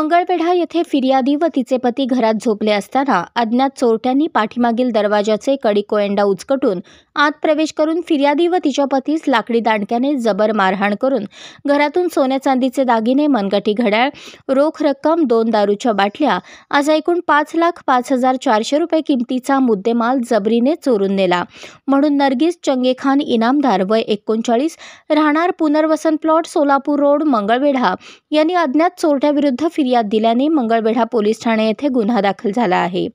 मंगळपेढा येथे फिर्यादी व तिचे पती घरात झोपले असताना अज्ञात चोरट्यांनी पाठीमागील दरवाजाचे कडी कोयंडा उचकटून आत प्रवेश करून फिर्यादी व तिच्या पतीस लाकडी दांडक्याने जबर मारहाण करून घरातून सोन्या चांदीचे दागिने मनगटी घड्याळ रोख रक्कम दोन दारूच्या बाटल्या असा एकूण पाच लाख पाच हजार चारशे रुपये किमतीचा मुद्देमाल जबरीने चोरून नेला म्हणून नरगिस चंगेखान इनामदार वय एकोणचाळीस राहणार पुनर्वसन प्लॉट सोलापूर रोड मंगळवेढा यांनी अज्ञात चोरट्याविरुद्ध फिर्यादी फिर्याद दिल्याने मंगळवेढा पोलीस ठाणे येथे गुन्हा दाखल झाला आहे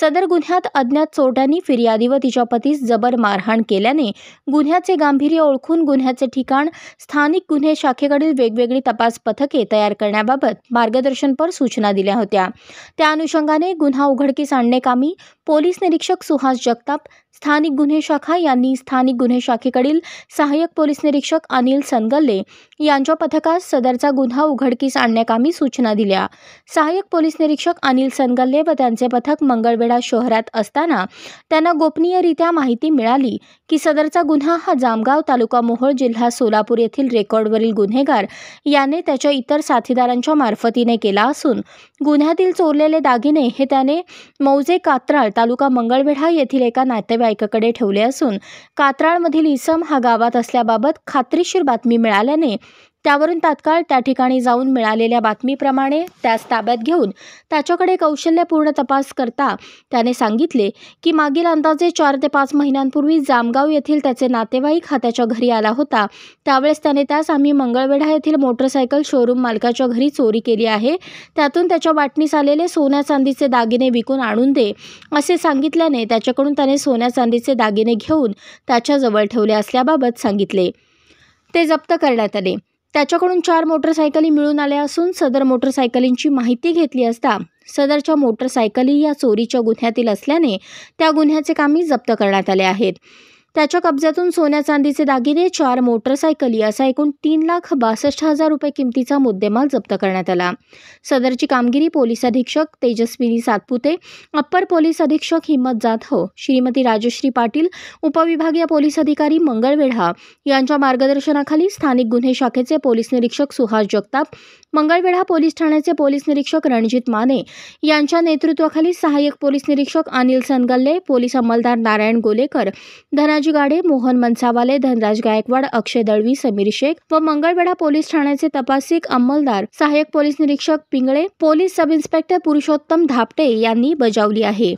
सदर गुन्ह्यात अज्ञात चोरट्यांनी फिर्यादी व तिच्या पतीस जबर मारहाण केल्याने गुन्ह्याचे गांभीर्य ओळखून गुन्ह्याचे ठिकाण स्थानिक गुन्हे शाखेकडील वेगवेगळी तपास पथके तयार करण्याबाबत मार्गदर्शनपर सूचना दिल्या होत्या त्या अनुषंगाने गुन्हा उघडकीस आणणे कामी पोलीस निरीक्षक सुहास जगताप स्थानिक गुन्हे शाखा यांनी स्थानिक गुन्हे शाखेकडील सहाय्यक पोलीस निरीक्षक अनिल सनगल्ले यांच्या पथकास सदरचा गुन्हा उघडकीस आणण्याकामी सूचना दिल्या सहाय्यक पोलीस निरीक्षक अनिल सनगल्ले व त्यांचे पथक मंगळवेढा शहरात असताना त्यांना गोपनीयरित्या माहिती मिळाली की सदरचा गुन्हा हा जामगाव तालुका मोहोळ जिल्हा सोलापूर येथील रेकॉर्डवरील गुन्हेगार याने त्याच्या इतर साथीदारांच्या मार्फतीने केला असून गुन्ह्यातील चोरलेले दागिने हे त्याने मौजे कात्राळ तालुका मंगळवेढा येथील एका नातेवाईक एककडे ठेवले असून कात्राळमधील इसम हा गावात असल्याबाबत खात्रीशीर बातमी मिळाल्याने त्यावरून तात्काळ त्या ठिकाणी जाऊन मिळालेल्या बातमीप्रमाणे त्यास ताब्यात घेऊन त्याच्याकडे कौशल्यपूर्ण तपास करता त्याने सांगितले की मागील अंदाजे चार ते पाच महिन्यांपूर्वी जामगाव येथील त्याचे नातेवाईक हा त्याच्या घरी आला होता त्यावेळेस त्याने त्यास आम्ही मंगळवेढा येथील मोटरसायकल शोरूम मालकाच्या घरी चोरी केली आहे त्यातून त्याच्या वाटणीस आलेले सोन्या चांदीचे दागिने विकून आणून दे असे सांगितल्याने त्याच्याकडून त्याने सोन्या चांदीचे दागिने घेऊन त्याच्याजवळ ठेवले असल्याबाबत सांगितले ते जप्त करण्यात आले त्याच्याकडून चार मोटरसायकली मिळून आल्या असून सदर मोटरसायकलींची माहिती घेतली असता सदरच्या मोटरसायकली या चोरीच्या गुन्ह्यातील असल्याने त्या गुन्ह्याचे कामी जप्त करण्यात आले आहेत त्याच्या कब्जातून सोन्या चांदीचे दागिने चार मोटरसायकली असा एकूण तीन लाख बासष्ट हजार रुपये किमतीचा मुद्देमाल जप्त करण्यात आला सदरची कामगिरी पोलीस अधीक्षक तेजस्विनी सातपुते अप्पर पोलीस अधीक्षक हिम्मत जाधव श्रीमती राजश्री पाटील उपविभागीय पोलीस अधिकारी मंगळवेढा यांच्या मार्गदर्शनाखाली स्थानिक गुन्हे शाखेचे पोलीस निरीक्षक सुहास जगताप मंगळवेढा पोलीस ठाण्याचे पोलीस निरीक्षक रणजित माने यांच्या नेतृत्वाखाली सहाय्यक पोलीस निरीक्षक अनिल सनगल्ले पोलीस अंमलदार नारायण गोलेकर धन तानाजी गाडे मोहन मनसावाले धनराज गायकवाड अक्षय दळवी समीर शेख व मंगळवेढा पोलीस ठाण्याचे तपासिक अंमलदार सहाय्यक पोलीस निरीक्षक Pingle police sub inspector Purushottam Dhapte यांनी बजावली आहे